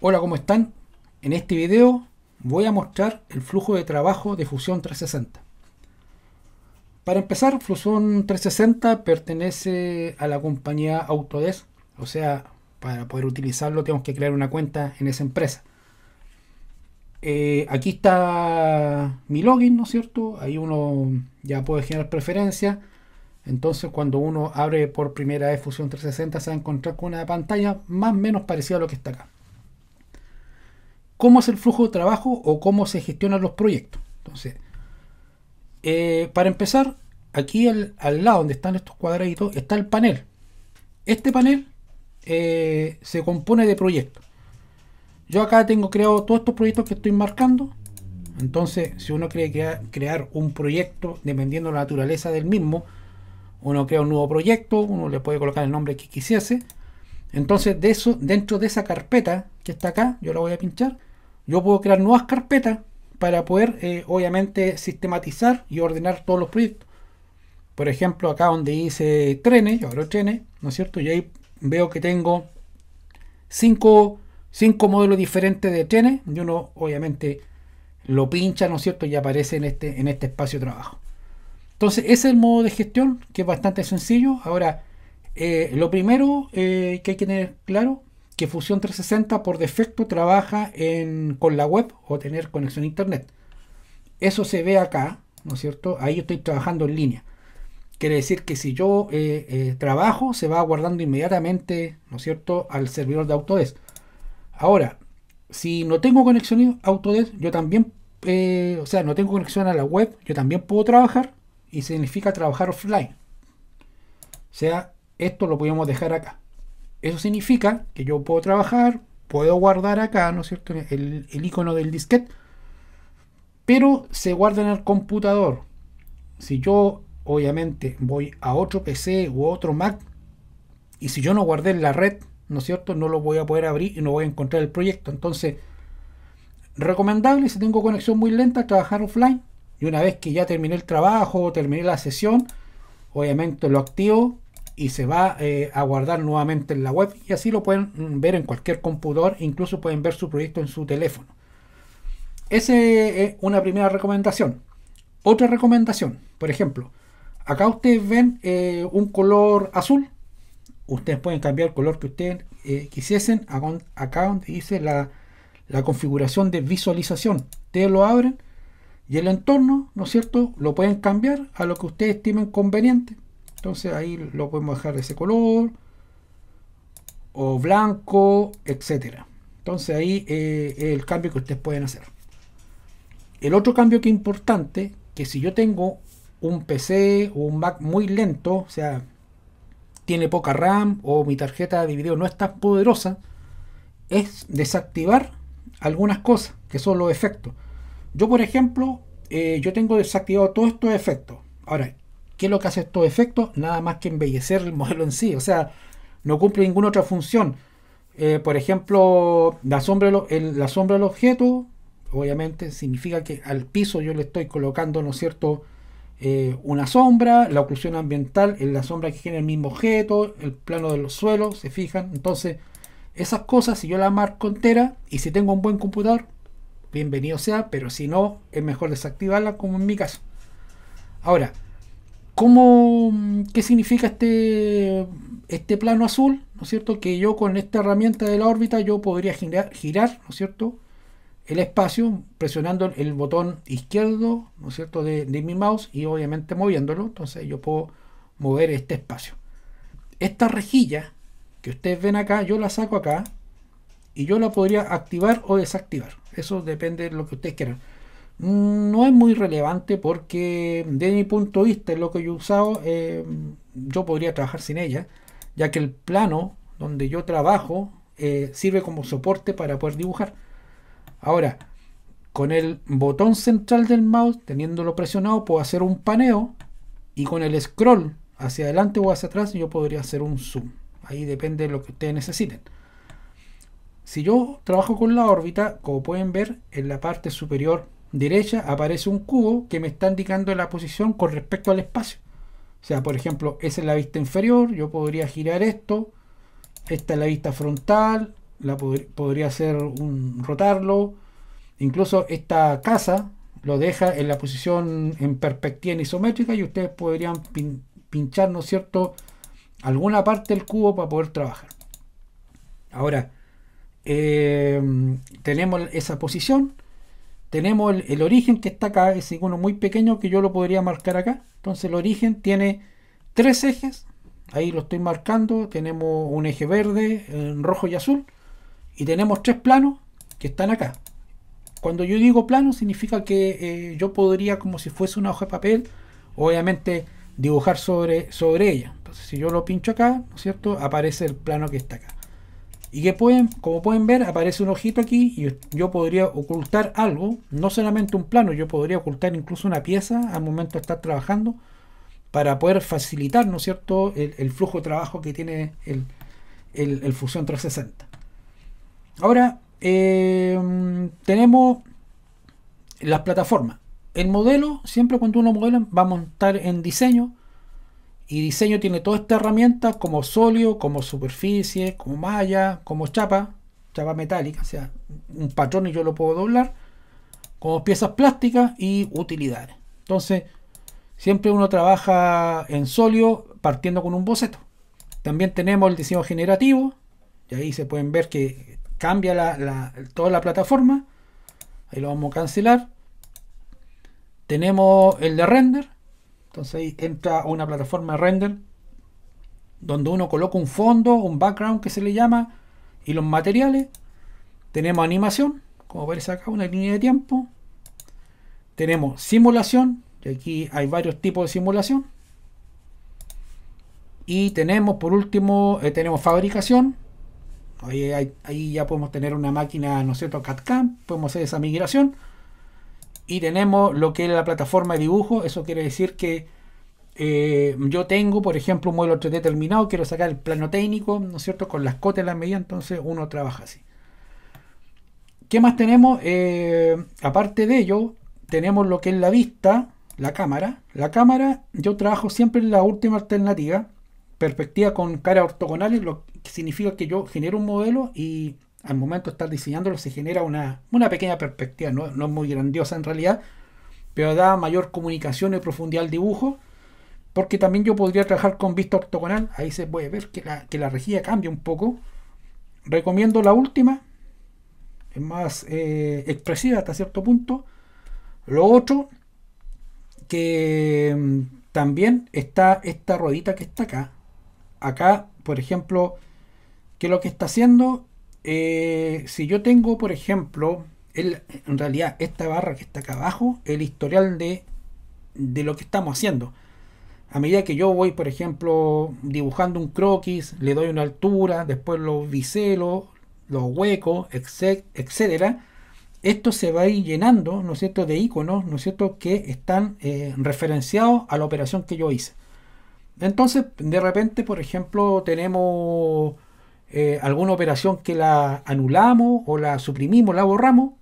Hola, ¿cómo están? En este video voy a mostrar el flujo de trabajo de Fusión 360. Para empezar, Fusión 360 pertenece a la compañía Autodesk, o sea, para poder utilizarlo tenemos que crear una cuenta en esa empresa. Eh, aquí está mi login, ¿no es cierto? Ahí uno ya puede generar preferencias. Entonces, cuando uno abre por primera vez Fusión 360, se va a encontrar con una pantalla más o menos parecida a lo que está acá cómo es el flujo de trabajo o cómo se gestionan los proyectos. Entonces, eh, para empezar, aquí al, lado donde están estos cuadraditos está el panel. Este panel eh, se compone de proyectos. Yo acá tengo creado todos estos proyectos que estoy marcando. Entonces, si uno quiere crear un proyecto, dependiendo de la naturaleza del mismo, uno crea un nuevo proyecto, uno le puede colocar el nombre que quisiese. Entonces, de eso, dentro de esa carpeta que está acá, yo la voy a pinchar, yo puedo crear nuevas carpetas para poder, eh, obviamente, sistematizar y ordenar todos los proyectos. Por ejemplo, acá donde dice trenes, yo abro trenes, ¿no es cierto? Y ahí veo que tengo cinco, cinco modelos diferentes de trenes, y uno, obviamente, lo pincha, ¿no es cierto? Y aparece en este, en este espacio de trabajo. Entonces, ese es el modo de gestión, que es bastante sencillo. Ahora, eh, lo primero eh, que hay que tener claro, que Fusion 360 por defecto trabaja en, con la web o tener conexión a Internet. Eso se ve acá, ¿no es cierto? Ahí estoy trabajando en línea. Quiere decir que si yo eh, trabajo, se va guardando inmediatamente, ¿no es cierto?, al servidor de Autodesk. Ahora, si no tengo conexión a Autodesk, yo también, o sea, no tengo conexión a la web, yo también puedo trabajar y significa trabajar offline. O sea, esto lo podemos dejar acá. Eso significa que yo puedo trabajar, puedo guardar acá, ¿no es cierto?, el, icono del disquete, pero se guarda en el computador. Si yo, obviamente, voy a otro PC u otro Mac, y si yo no guardé en la red, ¿no es cierto?, no lo voy a poder abrir y no voy a encontrar el proyecto. Entonces, recomendable si tengo conexión muy lenta, trabajar offline. Y una vez que ya terminé el trabajo, terminé la sesión, obviamente lo activo y se va eh, a guardar nuevamente en la web y así lo pueden mm, ver en cualquier computador, incluso pueden ver su proyecto en su teléfono. Esa es una primera recomendación. Otra recomendación, por ejemplo, acá ustedes ven eh, un color azul, ustedes pueden cambiar el color que ustedes eh, quisiesen, acá donde dice la, la configuración de visualización, ustedes lo abren y el entorno, ¿no es cierto?, lo pueden cambiar a lo que ustedes estimen conveniente entonces ahí lo podemos dejar de ese color o blanco etcétera entonces ahí eh, el cambio que ustedes pueden hacer el otro cambio que es importante que si yo tengo un PC o un Mac muy lento o sea tiene poca RAM o mi tarjeta de video no es tan poderosa es desactivar algunas cosas que son los efectos yo por ejemplo eh, yo tengo desactivado todos estos efectos ahora ¿Qué es lo que hace estos efectos? Nada más que embellecer el modelo en sí. O sea, no cumple ninguna otra función. Eh, por ejemplo, la sombra, la sombra del objeto, obviamente, significa que al piso yo le estoy colocando, ¿no es cierto?, eh, una sombra, la oclusión ambiental en la sombra que tiene el mismo objeto, el plano de los suelos, se fijan. Entonces, esas cosas, si yo las marco entera y si tengo un buen computador, bienvenido sea, pero si no, es mejor desactivarla, como en mi caso. Ahora, ¿Cómo, ¿Qué significa este, este plano azul? ¿No es cierto? Que yo con esta herramienta de la órbita yo podría girar, ¿no es cierto? El espacio presionando el botón izquierdo, ¿no es cierto? De, de mi mouse y obviamente moviéndolo. Entonces yo puedo mover este espacio. Esta rejilla que ustedes ven acá, yo la saco acá y yo la podría activar o desactivar. Eso depende de lo que ustedes quieran no es muy relevante porque desde mi punto de vista, lo que yo he usado, eh, yo podría trabajar sin ella, ya que el plano donde yo trabajo eh, sirve como soporte para poder dibujar. Ahora, con el botón central del mouse, teniéndolo presionado, puedo hacer un paneo y con el scroll hacia adelante o hacia atrás yo podría hacer un zoom. Ahí depende de lo que ustedes necesiten. Si yo trabajo con la órbita, como pueden ver, en la parte superior derecha aparece un cubo que me está indicando la posición con respecto al espacio. O sea, por ejemplo, esa es la vista inferior, yo podría girar esto, esta es la vista frontal, la podría hacer un rotarlo, incluso esta casa lo deja en la posición en perspectiva isométrica y ustedes podrían pinchar, ¿no es cierto?, alguna parte del cubo para poder trabajar. Ahora, eh, tenemos esa posición tenemos el, origen que está acá, es uno muy pequeño que yo lo podría marcar acá. Entonces el origen tiene tres ejes, ahí lo estoy marcando, tenemos un eje verde, en rojo y azul, y tenemos tres planos que están acá. Cuando yo digo plano significa que eh, yo podría como si fuese una hoja de papel, obviamente dibujar sobre, sobre ella. Entonces si yo lo pincho acá, ¿no es cierto? Aparece el plano que está acá y que pueden, como pueden ver, aparece un ojito aquí y yo podría ocultar algo, no solamente un plano, yo podría ocultar incluso una pieza al momento de estar trabajando para poder facilitar, ¿no es cierto?, el, flujo de trabajo que tiene el, el, Fusion 360. Ahora, eh, tenemos las plataformas. El modelo, siempre cuando uno modela, va a montar en diseño, y diseño tiene todas estas herramientas como sólido, como superficie, como malla, como chapa, chapa metálica, o sea, un patrón y yo lo puedo doblar, como piezas plásticas y utilidades. Entonces, siempre uno trabaja en sólido partiendo con un boceto. También tenemos el diseño generativo, y ahí se pueden ver que cambia toda la plataforma. Ahí lo vamos a cancelar. Tenemos el de render, entonces ahí entra una plataforma de render donde uno coloca un fondo, un background que se le llama, y los materiales. Tenemos animación, como ves acá, una línea de tiempo. Tenemos simulación, y aquí hay varios tipos de simulación. Y tenemos por último, eh, tenemos fabricación. Ahí, ya podemos tener una máquina, ¿no es cierto?, cad podemos hacer esa migración y tenemos lo que es la plataforma de dibujo. Eso quiere decir que eh, yo tengo, por ejemplo, un modelo 3D terminado, quiero sacar el plano técnico, ¿no es cierto? Con las cotas en la medida, entonces uno trabaja así. ¿Qué más tenemos? Eh, aparte de ello, tenemos lo que es la vista, la cámara. La cámara, yo trabajo siempre en la última alternativa, perspectiva con caras ortogonales, lo que significa que yo genero un modelo y al momento de estar diseñándolo se genera una, pequeña perspectiva, no, es muy grandiosa en realidad, pero da mayor comunicación y profundidad al dibujo, porque también yo podría trabajar con vista ortogonal, ahí se puede ver que la, que rejilla cambia un poco. Recomiendo la última, es más eh, expresiva hasta cierto punto. Lo otro, que mm, también está esta ruedita que está acá. Acá, por ejemplo, que lo que está haciendo eh, si yo tengo, por ejemplo, en realidad esta barra que está acá abajo, el historial de, de lo que estamos haciendo. A medida que yo voy, por ejemplo, dibujando un croquis, le doy una altura, después lo biselo, los huecos, etcétera, esto se va a ir llenando, ¿no es cierto?, de iconos, ¿no es cierto?, que están eh, referenciados a la operación que yo hice. Entonces, de repente, por ejemplo, tenemos eh, alguna operación que la anulamos o la suprimimos, la borramos,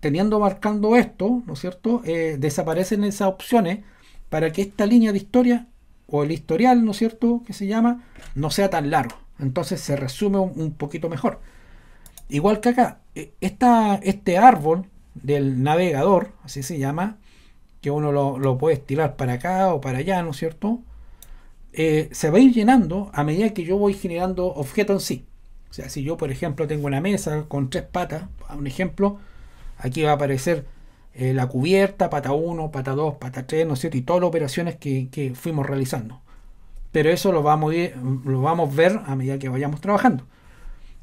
teniendo marcando esto, ¿no es cierto? Eh, desaparecen esas opciones para que esta línea de historia o el historial, ¿no es cierto?, que se llama, no sea tan largo. Entonces se resume un, poquito mejor. Igual que acá, eh, está este árbol del navegador, así se llama, que uno lo, lo puede estirar para acá o para allá, ¿no es cierto? Eh, se va a ir llenando a medida que yo voy generando objetos en sí. O sea, si yo, por ejemplo, tengo una mesa con tres patas, un ejemplo, aquí va a aparecer eh, la cubierta, pata 1, pata 2, pata 3, ¿no es Y todas las operaciones que, fuimos realizando. Pero eso lo vamos, a lo vamos a ver a medida que vayamos trabajando.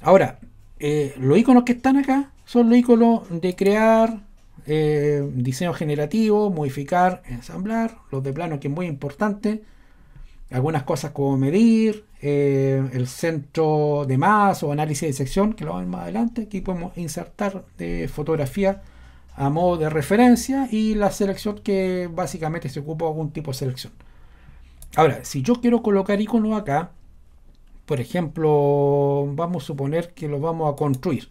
Ahora, eh, los iconos que están acá son los iconos de crear, diseño generativo, modificar, ensamblar, los de plano que es muy importante, algunas cosas como medir, eh, el centro de más o análisis de sección, que lo vamos a ver más adelante. Aquí podemos insertar de eh, fotografía a modo de referencia y la selección que básicamente se ocupa algún tipo de selección. Ahora, si yo quiero colocar icono acá, por ejemplo, vamos a suponer que lo vamos a construir.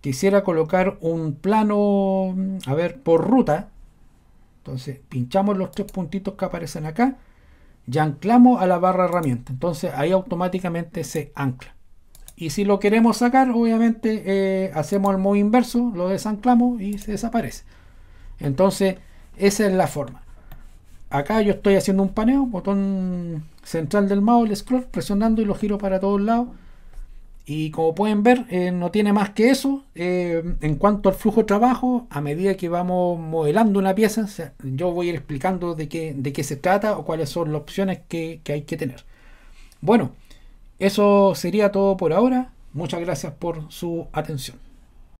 Quisiera colocar un plano, a ver, por ruta. Entonces, pinchamos los tres puntitos que aparecen acá ya anclamos a la barra herramienta. Entonces ahí automáticamente se ancla. Y si lo queremos sacar, obviamente eh, hacemos el modo inverso, lo desanclamos y se desaparece. Entonces esa es la forma. Acá yo estoy haciendo un paneo, botón central del mouse, el scroll, presionando y lo giro para todos lados. Y como pueden ver, eh, no tiene más que eso. Eh, en cuanto al flujo de trabajo, a medida que vamos modelando una pieza, yo voy a ir explicando de qué, de qué se trata o cuáles son las opciones que hay que tener. Bueno, eso sería todo por ahora. Muchas gracias por su atención.